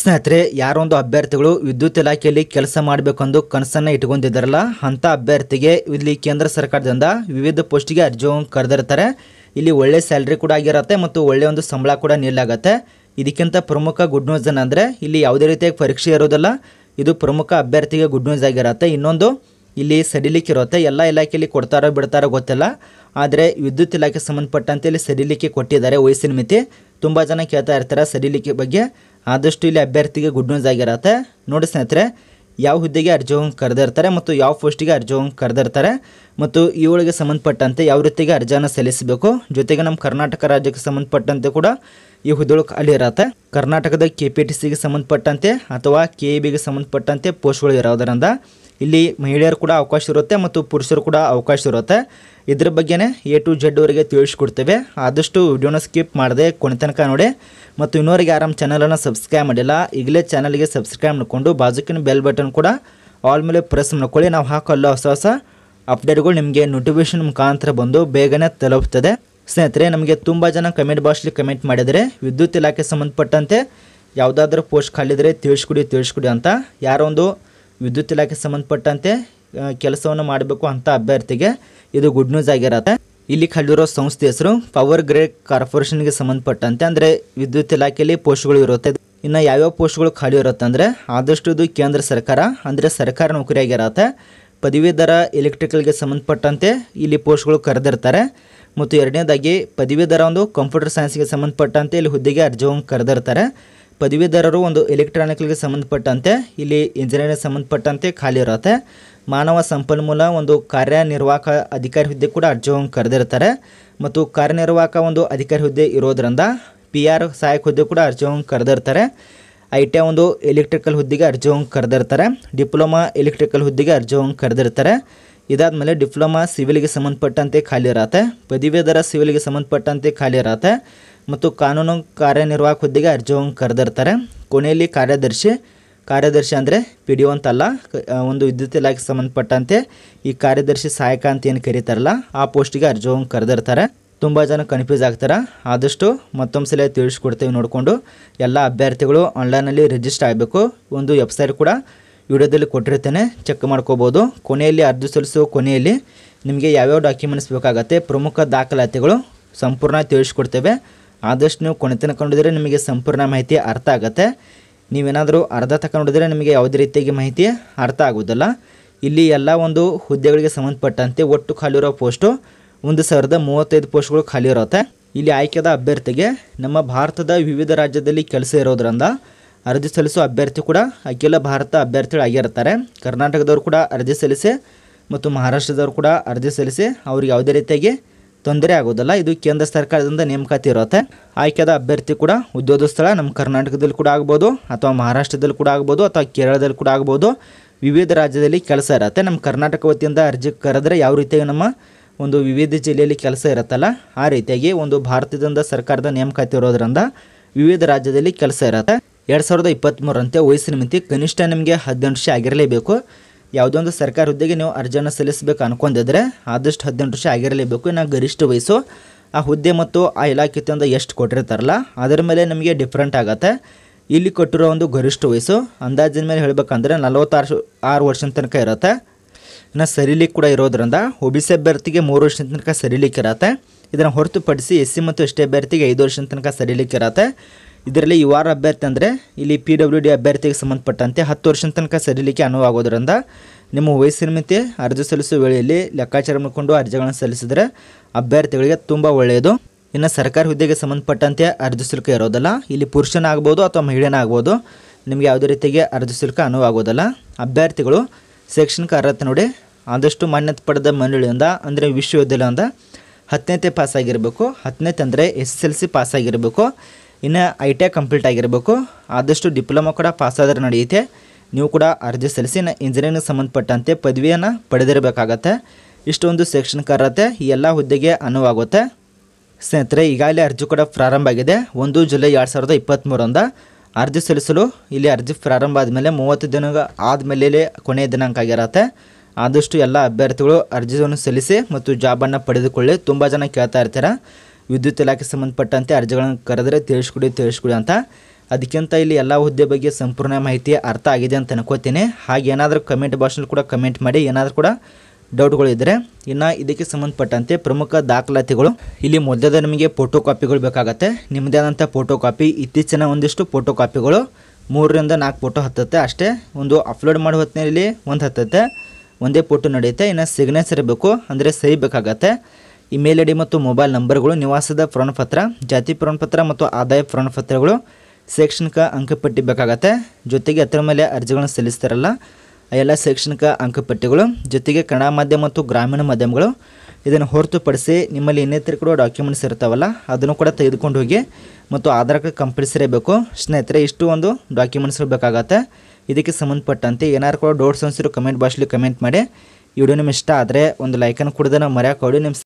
ಸ್ನೇಹಿತರೆ ಯಾರೊಂದು ಅಭ್ಯರ್ಥಿಗಳು ವಿದ್ಯುತ್ ಇಲಾಖೆಯಲ್ಲಿ ಕೆಲಸ ಮಾಡಬೇಕೆಂದು ಕನಸನ್ನು ಇಟ್ಕೊಂಡಿದ್ದಾರಲ್ಲ ಅಂಥ ಅಭ್ಯರ್ಥಿಗೆ ಇಲ್ಲಿ ಕೇಂದ್ರ ಸರ್ಕಾರದಿಂದ ವಿವಿಧ ಪೋಸ್ಟ್ಗೆ ಅರ್ಜಿ ಕರೆದಿರ್ತಾರೆ ಇಲ್ಲಿ ಒಳ್ಳೆ ಸ್ಯಾಲ್ರಿ ಕೂಡ ಆಗಿರುತ್ತೆ ಮತ್ತು ಒಳ್ಳೆಯ ಒಂದು ಸಂಬಳ ಕೂಡ ನೀಡಲಾಗುತ್ತೆ ಇದಕ್ಕಿಂತ ಪ್ರಮುಖ ಗುಡ್ ನ್ಯೂಸ್ ಏನಂದರೆ ಇಲ್ಲಿ ಯಾವುದೇ ರೀತಿಯಾಗಿ ಪರೀಕ್ಷೆ ಇರೋದಿಲ್ಲ ಇದು ಪ್ರಮುಖ ಅಭ್ಯರ್ಥಿಗೆ ಗುಡ್ ನ್ಯೂಸ್ ಆಗಿರುತ್ತೆ ಇನ್ನೊಂದು ಇಲ್ಲಿ ಸಡಿಲಿಕ್ಕೆ ಇರುತ್ತೆ ಎಲ್ಲ ಇಲಾಖೆಯಲ್ಲಿ ಕೊಡ್ತಾರೋ ಬಿಡ್ತಾರೋ ಗೊತ್ತಿಲ್ಲ ಆದರೆ ವಿದ್ಯುತ್ ಇಲಾಖೆ ಸಂಬಂಧಪಟ್ಟಂತೆ ಇಲ್ಲಿ ಸಡಿಲಿಕ್ಕೆ ಕೊಟ್ಟಿದ್ದಾರೆ ವಯಸ್ಸಿನ ಮಿತಿ ತುಂಬ ಜನ ಕೇಳ್ತಾ ಇರ್ತಾರೆ ಸಡಿಲಿಕೆ ಬಗ್ಗೆ ಆದಷ್ಟು ಇಲ್ಲಿ ಅಭ್ಯರ್ಥಿಗೆ ಗುಡ್ ನ್ಯೂಸ್ ಆಗಿರತ್ತೆ ನೋಡಿ ಸ್ನೇಹಿತರೆ ಯಾವ ಹುದ್ದೆಗೆ ಅರ್ಜಿ ಹೋಗಿ ಕರೆದಿರ್ತಾರೆ ಮತ್ತು ಯಾವ ಪೋಸ್ಟಿಗೆ ಅರ್ಜಿ ಹೋಗಿ ಕರೆದಿರ್ತಾರೆ ಮತ್ತು ಇವುಗಳಿಗೆ ಸಂಬಂಧಪಟ್ಟಂತೆ ಯಾವ ರೀತಿಗೆ ಅರ್ಜಿಯನ್ನು ಸಲ್ಲಿಸಬೇಕು ಜೊತೆಗೆ ನಮ್ಮ ಕರ್ನಾಟಕ ರಾಜ್ಯಕ್ಕೆ ಸಂಬಂಧಪಟ್ಟಂತೆ ಕೂಡ ಈ ಹುದ್ದೆಗಳು ಅಲ್ಲಿ ಇರತ್ತೆ ಕರ್ನಾಟಕದ ಕೆ ಪಿ ಟಿ ಸಿಗೆ ಸಂಬಂಧಪಟ್ಟಂತೆ ಅಥವಾ ಕೆ ಇ e ಬಿಗೆ ಸಂಬಂಧಪಟ್ಟಂತೆ ಪೋಸ್ಟ್ಗಳು ಇರೋದರಿಂದ ಇಲ್ಲಿ ಮಹಿಳೆಯರು ಕೂಡ ಅವಕಾಶ ಇರುತ್ತೆ ಮತ್ತು ಪುರುಷರು ಕೂಡ ಅವಕಾಶ ಇರುತ್ತೆ ಇದ್ರ ಬಗ್ಗೆನೇ ಎ ಟು ಜೆಡ್ ಅವರಿಗೆ ತಿಳಿಸ್ಕೊಡ್ತೇವೆ ಆದಷ್ಟು ವಿಡಿಯೋನ ಸ್ಕಿಪ್ ಮಾಡದೆ ಕೊನೆ ತನಕ ನೋಡಿ ಮತ್ತು ಇನ್ನೋರಿಗೆ ಆರಾಮ್ ಚಾನಲನ್ನು ಸಬ್ಸ್ಕ್ರೈಬ್ ಮಾಡಿಲ್ಲ ಈಗಲೇ ಚಾನಲ್ಗೆ ಸಬ್ಸ್ಕ್ರೈಬ್ ಮಾಡಿಕೊಂಡು ಬಾಜುಕಿನ ಬೆಲ್ ಬಟನ್ ಕೂಡ ಆಲ್ ಮೇಲೆ ಪ್ರೆಸ್ ಮಾಡ್ಕೊಳ್ಳಿ ನಾವು ಹಾಕಲ್ಲ ಹೊಸ ಹೊಸ ಅಪ್ಡೇಟ್ಗಳು ನಿಮಗೆ ನೋಟಿಫಿಕೇಶನ್ ಮುಖಾಂತರ ಬಂದು ಬೇಗನೆ ತಲುಪುತ್ತದೆ ಸ್ನೇಹಿತರೆ ನಮಗೆ ತುಂಬ ಜನ ಕಮೆಂಟ್ ಬಾಕ್ಸ್ಲಿ ಕಮೆಂಟ್ ಮಾಡಿದರೆ ವಿದ್ಯುತ್ ಇಲಾಖೆ ಸಂಬಂಧಪಟ್ಟಂತೆ ಯಾವುದಾದ್ರೂ ಪೋಸ್ಟ್ ಖಾಲಿದರೆ ತಿಳಿಸ್ಕೊಡಿ ತಿಳಿಸ್ಕೊಡಿ ಅಂತ ಯಾರೊಂದು ವಿದ್ಯುತ್ ಇಲಾಖೆ ಸಂಬಂಧಪಟ್ಟಂತೆ ಕೆಲಸವನ್ನು ಮಾಡಬೇಕು ಅಂತ ಅಭ್ಯರ್ಥಿಗೆ ಇದು ಗುಡ್ ನ್ಯೂಸ್ ಆಗಿರತ್ತೆ ಇಲ್ಲಿ ಖಾಲಿರೋ ಸಂಸ್ಥೆ ಹೆಸರು ಪವರ್ ಗ್ರೇಡ್ ಕಾರ್ಪೊರೇಷನ್ಗೆ ಸಂಬಂಧಪಟ್ಟಂತೆ ಅಂದ್ರೆ ವಿದ್ಯುತ್ ಇಲಾಖೆಯಲ್ಲಿ ಪೋಸ್ಟ್ಗಳು ಇರುತ್ತೆ ಇನ್ನು ಯಾವ್ಯಾವ ಪೋಸ್ಟ್ಗಳು ಖಾಲಿ ಇರುತ್ತೆ ಅಂದ್ರೆ ಆದಷ್ಟು ಇದು ಕೇಂದ್ರ ಸರ್ಕಾರ ಅಂದರೆ ಸರ್ಕಾರ ನೌಕರಿಯಾಗಿರತ್ತೆ ಪದವೀಧರ ಎಲೆಕ್ಟ್ರಿಕಲ್ಗೆ ಸಂಬಂಧಪಟ್ಟಂತೆ ಇಲ್ಲಿ ಪೋಸ್ಟ್ಗಳು ಕರೆದಿರ್ತಾರೆ ಮತ್ತು ಎರಡನೇದಾಗಿ ಪದವೀಧರ ಒಂದು ಕಂಪ್ಯೂಟರ್ ಸೈನ್ಸ್ಗೆ ಸಂಬಂಧಪಟ್ಟಂತೆ ಇಲ್ಲಿ ಹುದ್ದೆಗೆ ಅರ್ಜಿ ಕರೆದಿರ್ತಾರೆ ಪದವೀಧರರು ಒಂದು ಎಲೆಕ್ಟ್ರಾನಿಕ್ಗೆ ಸಂಬಂಧಪಟ್ಟಂತೆ ಇಲ್ಲಿ ಇಂಜಿನಿಯರಿಂಗ್ ಸಂಬಂಧಪಟ್ಟಂತೆ ಖಾಲಿ ಇರುತ್ತೆ ಮಾನವ ಸಂಪನ್ಮೂಲ ಒಂದು ಕಾರ್ಯನಿರ್ವಾಹಕ ಅಧಿಕಾರಿ ಹುದ್ದೆ ಕೂಡ ಅರ್ಜಿಗಳನ್ನು ಕರೆದಿರ್ತಾರೆ ಮತ್ತು ಕಾರ್ಯನಿರ್ವಾಹಕ ಒಂದು ಅಧಿಕಾರಿ ಹುದ್ದೆ ಇರೋದ್ರಿಂದ ಪಿ ಆರ್ ಸಹಾಯಕ ಹುದ್ದೆ ಕೂಡ ಅರ್ಜಿಗಳನ್ನು ಕರೆದಿರ್ತಾರೆ ಐ ಟಿ ಒಂದು ಎಲೆಕ್ಟ್ರಿಕಲ್ ಹುದ್ದೆಗೆ ಹೋಗಿ ಕರೆದಿರ್ತಾರೆ ಡಿಪ್ಲೊಮಾ ಎಲೆಕ್ಟ್ರಿಕಲ್ ಹುದ್ದೆಗೆ ಹೋಗಿ ಕರೆದಿರ್ತಾರೆ ಇದಾದ ಮೇಲೆ ಡಿಪ್ಲೊಮಾ ಸಿವಿಲ್ಗೆ ಸಂಬಂಧಪಟ್ಟಂತೆ ಖಾಲಿ ಇರತ್ತೆ ಪದವೀಧರ ಸಿವಿಲ್ಗೆ ಸಂಬಂಧಪಟ್ಟಂತೆ ಖಾಲಿ ಇರತ್ತೆ ಮತ್ತು ಕಾನೂನು ಕಾರ್ಯನಿರ್ವಾಹಕ ಹುದ್ದೆಗೆ ಅರ್ಜಿಯನ್ನು ಕರೆದಿರ್ತಾರೆ ಕೊನೆಯಲ್ಲಿ ಕಾರ್ಯದರ್ಶಿ ಕಾರ್ಯದರ್ಶಿ ಅಂದರೆ ಪಿ ಡಿ ಒ ಅಂತಲ್ಲ ಒಂದು ವಿದ್ಯುತ್ ಇಲಾಖೆಗೆ ಸಂಬಂಧಪಟ್ಟಂತೆ ಈ ಕಾರ್ಯದರ್ಶಿ ಸಹಾಯಕ ಅಂತ ಏನು ಕರೀತಾರಲ್ಲ ಆ ಪೋಸ್ಟಿಗೆ ಅರ್ಜಿಯನ್ನು ಕರೆದಿರ್ತಾರೆ ತುಂಬ ಜನ ಕನ್ಫ್ಯೂಸ್ ಆಗ್ತಾರೆ ಆದಷ್ಟು ಮತ್ತೊಂದು ಸಲ ತಿಳಿಸ್ಕೊಡ್ತೇವೆ ನೋಡಿಕೊಂಡು ಎಲ್ಲ ಅಭ್ಯರ್ಥಿಗಳು ಆನ್ಲೈನಲ್ಲಿ ರಿಜಿಸ್ಟರ್ ಆಗಬೇಕು ಒಂದು ವೆಬ್ಸೈಟ್ ಕೂಡ ವಿಡಿಯೋದಲ್ಲಿ ಕೊಟ್ಟಿರ್ತೇನೆ ಚೆಕ್ ಮಾಡ್ಕೋಬೋದು ಕೊನೆಯಲ್ಲಿ ಅರ್ಜಿ ಸಲ್ಲಿಸುವ ಕೊನೆಯಲ್ಲಿ ನಿಮಗೆ ಯಾವ್ಯಾವ ಡಾಕ್ಯುಮೆಂಟ್ಸ್ ಬೇಕಾಗತ್ತೆ ಪ್ರಮುಖ ದಾಖಲಾತಿಗಳು ಸಂಪೂರ್ಣ ತಿಳಿಸ್ಕೊಡ್ತೇವೆ ಆದಷ್ಟು ನೀವು ಕೊನೆ ತನಕ ನಿಮಗೆ ಸಂಪೂರ್ಣ ಮಾಹಿತಿ ಅರ್ಥ ಆಗುತ್ತೆ ನೀವೇನಾದರೂ ಅರ್ಧ ತಕ ನಿಮಗೆ ಯಾವುದೇ ರೀತಿಯಾಗಿ ಮಾಹಿತಿ ಅರ್ಥ ಆಗೋದಿಲ್ಲ ಇಲ್ಲಿ ಎಲ್ಲ ಒಂದು ಹುದ್ದೆಗಳಿಗೆ ಸಂಬಂಧಪಟ್ಟಂತೆ ಒಟ್ಟು ಖಾಲಿ ಇರೋ ಪೋಸ್ಟು ಒಂದು ಸಾವಿರದ ಮೂವತ್ತೈದು ಪೋಸ್ಟ್ಗಳು ಖಾಲಿ ಇರುತ್ತೆ ಇಲ್ಲಿ ಆಯ್ಕೆದ ಅಭ್ಯರ್ಥಿಗೆ ನಮ್ಮ ಭಾರತದ ವಿವಿಧ ರಾಜ್ಯದಲ್ಲಿ ಕೆಲಸ ಇರೋದ್ರಿಂದ ಅರ್ಜಿ ಸಲ್ಲಿಸೋ ಅಭ್ಯರ್ಥಿ ಕೂಡ ಅಖಿಲ ಭಾರತ ಅಭ್ಯರ್ಥಿಗಳು ಆಗಿರ್ತಾರೆ ಕರ್ನಾಟಕದವರು ಕೂಡ ಅರ್ಜಿ ಸಲ್ಲಿಸಿ ಮತ್ತು ಮಹಾರಾಷ್ಟ್ರದವರು ಕೂಡ ಅರ್ಜಿ ಸಲ್ಲಿಸಿ ಅವ್ರಿಗೆ ಯಾವುದೇ ರೀತಿಯಾಗಿ ತೊಂದರೆ ಆಗೋದಿಲ್ಲ ಇದು ಕೇಂದ್ರ ಸರ್ಕಾರದಿಂದ ನೇಮಕಾತಿ ಇರುತ್ತೆ ಆಯ್ಕೆದ ಅಭ್ಯರ್ಥಿ ಕೂಡ ಉದ್ಯೋಗ ಸ್ಥಳ ನಮ್ಮ ಕರ್ನಾಟಕದಲ್ಲಿ ಕೂಡ ಆಗ್ಬೋದು ಅಥವಾ ಮಹಾರಾಷ್ಟ್ರದಲ್ಲಿ ಕೂಡ ಆಗ್ಬೋದು ಅಥವಾ ಕೇರಳದಲ್ಲಿ ಕೂಡ ಆಗ್ಬೋದು ವಿವಿಧ ರಾಜ್ಯದಲ್ಲಿ ಕೆಲಸ ಇರುತ್ತೆ ನಮ್ಮ ಕರ್ನಾಟಕ ವತಿಯಿಂದ ಅರ್ಜಿ ಕರೆದ್ರೆ ಯಾವ ರೀತಿಯಾಗಿ ನಮ್ಮ ಒಂದು ವಿವಿಧ ಜಿಲ್ಲೆಯಲ್ಲಿ ಕೆಲಸ ಇರುತ್ತಲ್ಲ ಆ ರೀತಿಯಾಗಿ ಒಂದು ಭಾರತದಿಂದ ಸರ್ಕಾರದ ನೇಮಕಾತಿ ಇರೋದ್ರಿಂದ ವಿವಿಧ ರಾಜ್ಯದಲ್ಲಿ ಕೆಲಸ ಇರುತ್ತೆ ಎರಡು ಸಾವಿರದ ಇಪ್ಪತ್ತ್ಮೂರಂತೆ ವಯಸ್ಸಿನ ಮಿತಿ ಕನಿಷ್ಠ ನಿಮಗೆ ಹದಿನೆಂಟು ವರ್ಷ ಆಗಿರಲೇಬೇಕು ಯಾವುದೋ ಒಂದು ಸರ್ಕಾರ ಹುದ್ದೆಗೆ ನೀವು ಅರ್ಜಿಯನ್ನು ಸಲ್ಲಿಸಬೇಕು ಅನ್ಕೊಂಡಿದ್ರೆ ಆದಷ್ಟು ಹದಿನೆಂಟು ವರ್ಷ ಆಗಿರಲೇಬೇಕು ಇನ್ನು ಗರಿಷ್ಠ ವಯಸ್ಸು ಆ ಹುದ್ದೆ ಮತ್ತು ಆ ಇಲಾಖೆ ತಂದು ಎಷ್ಟು ಕೊಟ್ಟಿರ್ತಾರಲ್ಲ ಅದರ ಮೇಲೆ ನಮಗೆ ಡಿಫ್ರೆಂಟ್ ಆಗುತ್ತೆ ಇಲ್ಲಿ ಕೊಟ್ಟಿರೋ ಒಂದು ಗರಿಷ್ಠ ವಯಸ್ಸು ಅಂದಾಜಿನ ಮೇಲೆ ಹೇಳಬೇಕಂದ್ರೆ ನಲವತ್ತಾರು ಆರು ವರ್ಷದ ತನಕ ಇರುತ್ತೆ ಇನ್ನು ಸರಿಲಿಕ್ಕೆ ಕೂಡ ಇರೋದ್ರಿಂದ ಒ ಬಿ ಸಿ ಅಭ್ಯರ್ಥಿಗೆ ಮೂರು ವರ್ಷದ ತನಕ ಸರಿಲಿಕ್ಕಿರತ್ತೆ ಇದನ್ನು ಹೊರತುಪಡಿಸಿ ಎಸ್ ಸಿ ಮತ್ತು ಎಸ್ ಟಿ ಅಭ್ಯರ್ಥಿಗೆ ಐದು ವರ್ಷದ ತನಕ ಸರಿಲಿಕ್ಕಿರತ್ತೆ ಇದರಲ್ಲಿ ಯು ಆರ್ ಅಭ್ಯರ್ಥಿ ಅಂದರೆ ಇಲ್ಲಿ ಪಿ ಡಬ್ಲ್ಯೂ ಡಿ ಅಭ್ಯರ್ಥಿಗೆ ಸಂಬಂಧಪಟ್ಟಂತೆ ಹತ್ತು ವರ್ಷದ ತನಕ ಸರಿಲಿಕ್ಕೆ ಅನುವಾಗೋದ್ರಿಂದ ನಿಮ್ಮ ವಯಸ್ಸಿನ ಮಿತಿ ಅರ್ಜಿ ಸಲ್ಲಿಸುವ ವೇಳೆಯಲ್ಲಿ ಲೆಕ್ಕಾಚಾರ ಮಾಡಿಕೊಂಡು ಅರ್ಜಿಗಳನ್ನು ಸಲ್ಲಿಸಿದರೆ ಅಭ್ಯರ್ಥಿಗಳಿಗೆ ತುಂಬ ಒಳ್ಳೆಯದು ಇನ್ನು ಸರ್ಕಾರಿ ಹುದ್ದೆಗೆ ಸಂಬಂಧಪಟ್ಟಂತೆ ಅರ್ಜಿ ಶುಲ್ಕ ಇರೋದಲ್ಲ ಇಲ್ಲಿ ಪುರುಷನಾಗ್ಬೋದು ಅಥವಾ ಮಹಿಳೆನಾಗ್ಬೋದು ನಿಮಗೆ ಯಾವುದೇ ರೀತಿಗೆ ಅರ್ಜಿ ಶುಲ್ಕ ಅನುವಾಗೋದಲ್ಲ ಅಭ್ಯರ್ಥಿಗಳು ಶೈಕ್ಷಣಿಕ ಅರ್ಹತೆ ನೋಡಿ ಆದಷ್ಟು ಮಾನ್ಯತೆ ಪಡೆದ ಮಂಡಳಿಯಿಂದ ಅಂದರೆ ವಿಶ್ವವಿದ್ಯಾಲಯದಿಂದ ಹತ್ತನೇತೆ ಪಾಸಾಗಿರಬೇಕು ಹತ್ತನೇತೆ ಅಂದರೆ ಎಸ್ ಎಸ್ ಎಲ್ ಸಿ ಪಾಸಾಗಿರಬೇಕು ಇನ್ನು ಐ ಟಿ ಐ ಕಂಪ್ಲೀಟ್ ಆಗಿರಬೇಕು ಆದಷ್ಟು ಡಿಪ್ಲೊಮಾ ಕೂಡ ಪಾಸಾದರೆ ನಡೆಯುತ್ತೆ ನೀವು ಕೂಡ ಅರ್ಜಿ ಸಲ್ಲಿಸಿ ಇನ್ನು ಇಂಜಿನಿಯರಿಂಗ್ ಸಂಬಂಧಪಟ್ಟಂತೆ ಪದವಿಯನ್ನು ಪಡೆದಿರಬೇಕಾಗತ್ತೆ ಇಷ್ಟೊಂದು ಶೈಕ್ಷಣಿಕ ಅರ್ಹತೆ ಈ ಎಲ್ಲ ಹುದ್ದೆಗೆ ಅನುವಾಗುತ್ತೆ ಸ್ನೇಹಿತರೆ ಈಗಾಗಲೇ ಅರ್ಜಿ ಕೂಡ ಪ್ರಾರಂಭ ಆಗಿದೆ ಒಂದು ಜುಲೈ ಎರಡು ಸಾವಿರದ ಇಪ್ಪತ್ತ್ಮೂರಂದ ಅರ್ಜಿ ಸಲ್ಲಿಸಲು ಇಲ್ಲಿ ಅರ್ಜಿ ಪ್ರಾರಂಭ ಆದಮೇಲೆ ಮೂವತ್ತು ದಿನ ಆದಮೇಲೆ ಕೊನೆಯ ದಿನಾಂಕ ಆಗಿರತ್ತೆ ಆದಷ್ಟು ಎಲ್ಲ ಅಭ್ಯರ್ಥಿಗಳು ಅರ್ಜಿಯನ್ನು ಸಲ್ಲಿಸಿ ಮತ್ತು ಜಾಬನ್ನು ಪಡೆದುಕೊಳ್ಳಿ ತುಂಬ ಜನ ಕೇಳ್ತಾ ಇರ್ತಾರೆ ವಿದ್ಯುತ್ ಇಲಾಖೆ ಸಂಬಂಧಪಟ್ಟಂತೆ ಅರ್ಜಿಗಳನ್ನು ಕರೆದರೆ ತಿಳಿಸ್ಕೊಡಿ ತಿಳಿಸ್ಕೊಡಿ ಅಂತ ಅದಕ್ಕಿಂತ ಇಲ್ಲಿ ಎಲ್ಲ ಹುದ್ದೆ ಬಗ್ಗೆ ಸಂಪೂರ್ಣ ಮಾಹಿತಿ ಅರ್ಥ ಆಗಿದೆ ಅಂತ ಅನ್ಕೋತೀನಿ ಹಾಗೆ ಏನಾದರೂ ಕಮೆಂಟ್ ಬಾಕ್ಸ್ನಲ್ಲಿ ಕೂಡ ಕಮೆಂಟ್ ಮಾಡಿ ಏನಾದರೂ ಕೂಡ ಇದ್ದರೆ ಇನ್ನು ಇದಕ್ಕೆ ಸಂಬಂಧಪಟ್ಟಂತೆ ಪ್ರಮುಖ ದಾಖಲಾತಿಗಳು ಇಲ್ಲಿ ಮೊದಲದ ನಿಮಗೆ ಫೋಟೋ ಕಾಪಿಗಳು ಬೇಕಾಗತ್ತೆ ನಿಮ್ಮದೇ ಆದಂಥ ಫೋಟೋ ಕಾಪಿ ಇತ್ತೀಚಿನ ಒಂದಿಷ್ಟು ಫೋಟೋ ಕಾಪಿಗಳು ಮೂರರಿಂದ ನಾಲ್ಕು ಫೋಟೋ ಹತ್ತುತ್ತೆ ಅಷ್ಟೇ ಒಂದು ಅಪ್ಲೋಡ್ ಮಾಡೋ ಹೊತ್ತಿನಲ್ಲಿ ಒಂದು ಹತ್ತುತ್ತೆ ಒಂದೇ ಫೋಟೋ ನಡೆಯುತ್ತೆ ಇನ್ನು ಸಿಗ್ನೇಚರ್ ಬೇಕು ಅಂದರೆ ಸಹಿ ಬೇಕಾಗತ್ತೆ ಇಮೇಲ್ ಐ ಡಿ ಮತ್ತು ಮೊಬೈಲ್ ನಂಬರ್ಗಳು ನಿವಾಸದ ಪ್ರಮಾಣಪತ್ರ ಜಾತಿ ಪ್ರಮಾಣಪತ್ರ ಮತ್ತು ಆದಾಯ ಪ್ರಮಾಣಪತ್ರಗಳು ಶೈಕ್ಷಣಿಕ ಅಂಕಪಟ್ಟಿ ಬೇಕಾಗತ್ತೆ ಜೊತೆಗೆ ಅದರ ಮೇಲೆ ಅರ್ಜಿಗಳನ್ನು ಸಲ್ಲಿಸ್ತಾರಲ್ಲ ಎಲ್ಲ ಶೈಕ್ಷಣಿಕ ಅಂಕಪಟ್ಟಿಗಳು ಜೊತೆಗೆ ಕನ್ನಡ ಮಾಧ್ಯಮ ಮತ್ತು ಗ್ರಾಮೀಣ ಮಾಧ್ಯಮಗಳು ಇದನ್ನು ಹೊರತುಪಡಿಸಿ ನಿಮ್ಮಲ್ಲಿ ಇನ್ನಿತರ ಕೂಡ ಡಾಕ್ಯುಮೆಂಟ್ಸ್ ಇರ್ತಾವಲ್ಲ ಅದನ್ನು ಕೂಡ ತೆಗೆದುಕೊಂಡು ಹೋಗಿ ಮತ್ತು ಆಧಾರ್ ಕಾರ್ಡ್ ಕಂಪಲ್ಸರಿ ಬೇಕು ಸ್ನೇಹಿತರೆ ಇಷ್ಟು ಒಂದು ಡಾಕ್ಯುಮೆಂಟ್ಸ್ಗಳು ಬೇಕಾಗತ್ತೆ ಇದಕ್ಕೆ ಸಂಬಂಧಪಟ್ಟಂತೆ ಏನಾರು ಕೂಡ ಡೌಟ್ಸ್ ಅನ್ಸಿರು ಕಮೆಂಟ್ ಬಾಕ್ಸ್ಲಿ ಕಮೆಂಟ್ ಮಾಡಿ ವಿಡಿಯೋ ನಿಮ್ಮ ಇಷ್ಟ ಆದರೆ ಒಂದು ಲೈಕನ್ನು ಕೊಡೋದನ್ನು ಕೊಡಿ ನಿಮ್ಮ